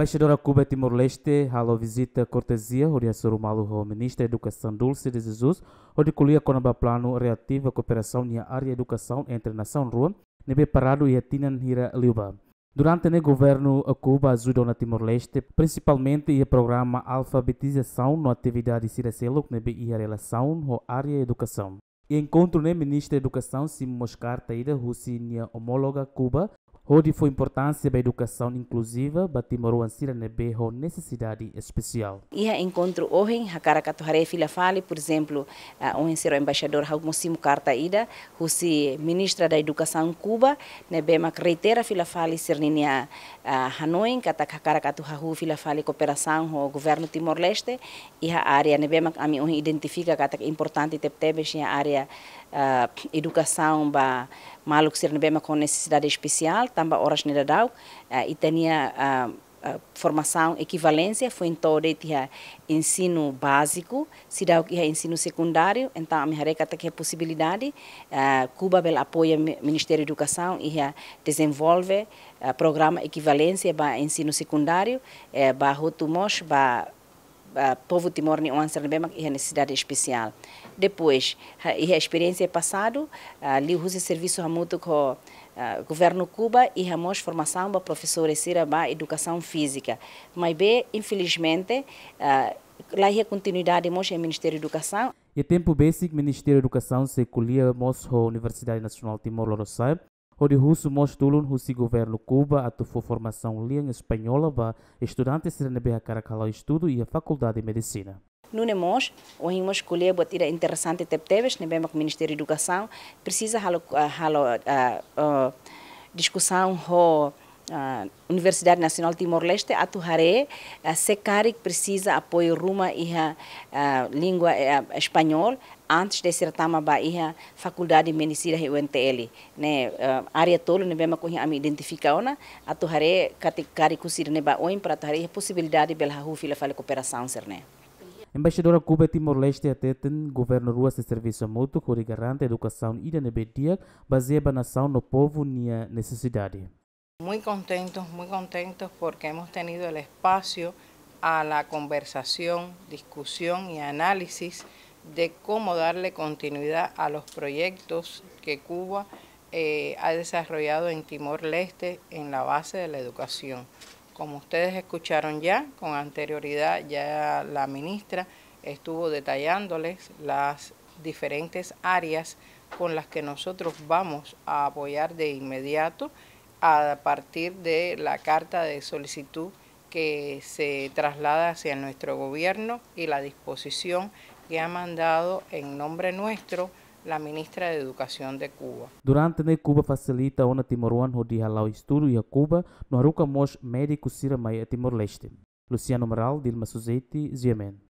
Embaixadora Cuba Timor-Leste halou visita cortesia Uriassuru Maluho, Ministra da Educação Dulce de Jesus, onde com o plano reativo à cooperação na área educação entre nação rua, nebe parado e atinan hira liuba. Durante o né, governo, a Cuba ajudou na Timor-Leste, principalmente o programa alfabetização na atividade de nebe e a relação com a área educação. E encontro o né, ministro da Educação, Sim Moscar Taida, Rússia homóloga Cuba, onde foi importância da educação inclusiva batimoro ansira nebeho necessidade especial. Ia encontro hoje, a cara catuhare filha fale, por exemplo, o ensino embaixador Raul Carta Ida, o ministra da Educação Cuba, nebema reitera filha fale serninia Hanoi, kata cara catuhahu filha fale cooperação com o governo Timor-Leste, e a área nebema a mim identifica kata é importante teptebe a área uh, educação para malu que bem com necessidade especial, também horas nida dau, uh, e tinha uh, uh, formação equivalência, foi em todo tinha ensino básico, se dá que ensino secundário, então a minha reca tem a possibilidade, uh, Cuba bel apoia o Ministério da Educação e desenvolve uh, programa equivalência para ensino secundário, uh, para Rotumos, para o ah, povo timor nem onça bem e necessidade especial depois a, a experiência passado ali ah, uh, use serviço muito com Uh, ah, governo Cuba e ramos formação para professores Cira ba educação física. Mas bem, infelizmente, uh, lá é continuidade mos é Ministério da Educação. E tempo basic Ministério da Educação se colhia mos a Universidade Nacional Timor Leste onde husumos tulun husi governo Cuba atufou formação língua espanhola ba estudantes sirene beha caracalau estudo e a faculdade de medicina. Nunemos, o himos escolher tira interessante tepteves, ne bem o Ministério da Educação, precisa halo, ah, halo uh, uh, discussão ho, uh, Universidade Nacional Timor-Leste, a Tuharé, a Secaric precisa apoio ruma e a, língua espanhola, antes de sertama baia faculdade de medicina UNTL né ah, área tolo ne bema kuhi ami a atu hare katikari kusir ne ba oim para hare é possibilidade bel hahu fila fale cooperação ser né Embaixadora Cuba Timor-Leste ateten governo rua de serviço mútuo que garante educação e da nebedia baseia a nação no povo nia necessidade. Muito contentos, muito contentos porque hemos tenido el espacio a la conversación, discusión y análisis de cómo darle continuidad a los proyectos que Cuba eh, ha desarrollado en Timor-Leste en la base de la educación. Como ustedes escucharon ya, con anterioridad ya la ministra estuvo detallándoles las diferentes áreas con las que nosotros vamos a apoyar de inmediato a partir de la carta de solicitud que se traslada hacia nuestro gobierno y la disposición que ha mandado en nombre nuestro la ministra de Educación de Cuba. Durante ne Cuba facilita una timoruan di halau y a Cuba no aruca mos médico sira mai a Timor Leste. Luciano Moral, Dilma Suzetti, Ziemen.